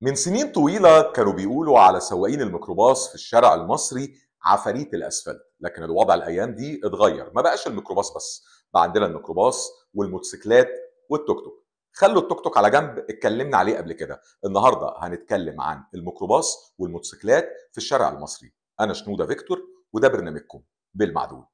من سنين طويلة كانوا بيقولوا على سواقين الميكروباص في الشارع المصري عفاريت الأسفلت لكن الوضع الأيام دي اتغير ما بقاش الميكروباص بس بقى عندنا الميكروباص والموتوسيكلات والتوك توك خلوا التوك توك على جنب اتكلمنا عليه قبل كده النهاردة هنتكلم عن الميكروباص والموتوسيكلات في الشارع المصري أنا شنودة فيكتور وده برنامجكم بالمعدول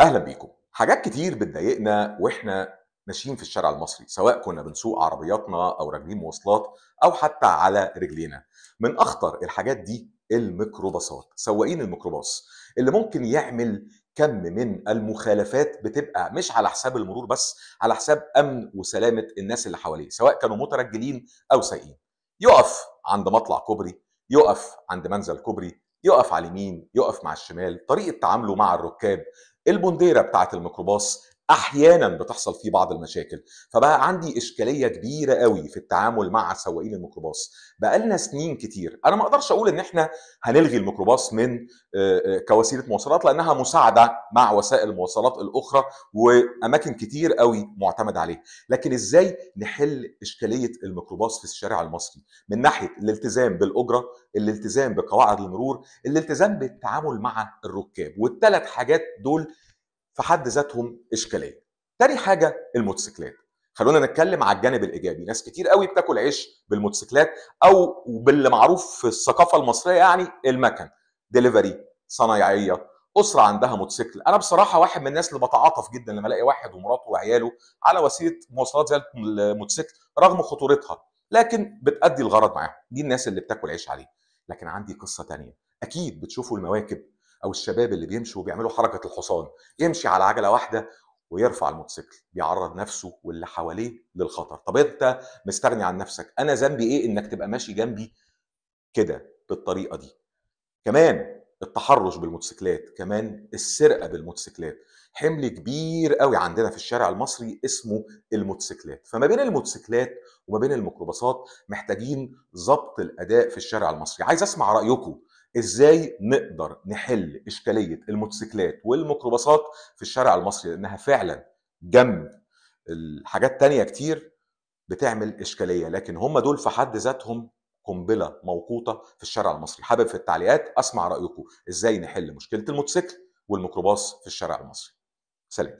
أهلا بيكم حاجات كتير بتضايقنا واحنا ماشيين في الشارع المصري سواء كنا بنسوق عربياتنا او راكبين مواصلات او حتى على رجلينا من اخطر الحاجات دي الميكروباصات سواقين الميكروباص اللي ممكن يعمل كم من المخالفات بتبقى مش على حساب المرور بس على حساب امن وسلامه الناس اللي حواليه سواء كانوا مترجلين او سايقين يقف عند مطلع كوبري يقف عند منزل كوبري يقف على اليمين يقف مع الشمال طريقه تعامله مع الركاب البنديره بتاعه الميكروباص احيانا بتحصل فيه بعض المشاكل فبقى عندي اشكاليه كبيره قوي في التعامل مع سواقين الميكروباص بقى لنا سنين كتير انا ما اقدرش اقول ان احنا هنلغي الميكروباص من آه، آه، كوسيله مواصلات لانها مساعده مع وسائل المواصلات الاخرى واماكن كتير قوي معتمد عليه لكن ازاي نحل اشكاليه الميكروباص في الشارع المصري من ناحيه الالتزام بالاجره الالتزام بقواعد المرور الالتزام بالتعامل مع الركاب والثلاث حاجات دول في حد ذاتهم اشكاليه. تاني حاجه الموتوسيكلات. خلونا نتكلم على الجانب الايجابي، ناس كتير قوي بتاكل عيش بالموتوسيكلات او باللي معروف في الثقافه المصريه يعني المكن، دليفري، صنايعيه، اسره عندها موتوسيكل، انا بصراحه واحد من الناس اللي بتعاطف جدا لما الاقي واحد ومراته وعياله على وسيله مواصلات زي الموتوسيكل رغم خطورتها، لكن بتأدي الغرض معاهم، دي الناس اللي بتاكل عيش عليه. لكن عندي قصه تانيه، اكيد بتشوفوا المواكب او الشباب اللي بيمشوا وبيعملوا حركه الحصان يمشي على عجله واحده ويرفع الموتوسيكل بيعرض نفسه واللي حواليه للخطر طب انت مستغني عن نفسك انا ذنبي ايه انك تبقى ماشي جنبي كده بالطريقه دي كمان التحرش بالموتوسيكلات كمان السرقه بالموتوسيكلات حمل كبير قوي عندنا في الشارع المصري اسمه الموتوسيكلات فما بين الموتوسيكلات وما بين الميكروباصات محتاجين ضبط الاداء في الشارع المصري عايز اسمع رايكم ازاي نقدر نحل اشكاليه الموتوسيكلات والميكروباصات في الشارع المصري لانها فعلا جنب الحاجات تانية كتير بتعمل اشكاليه لكن هم دول في حد ذاتهم قنبله موقوته في الشارع المصري حابب في التعليقات اسمع رايكم ازاي نحل مشكله الموتوسيكل والميكروباص في الشارع المصري سلام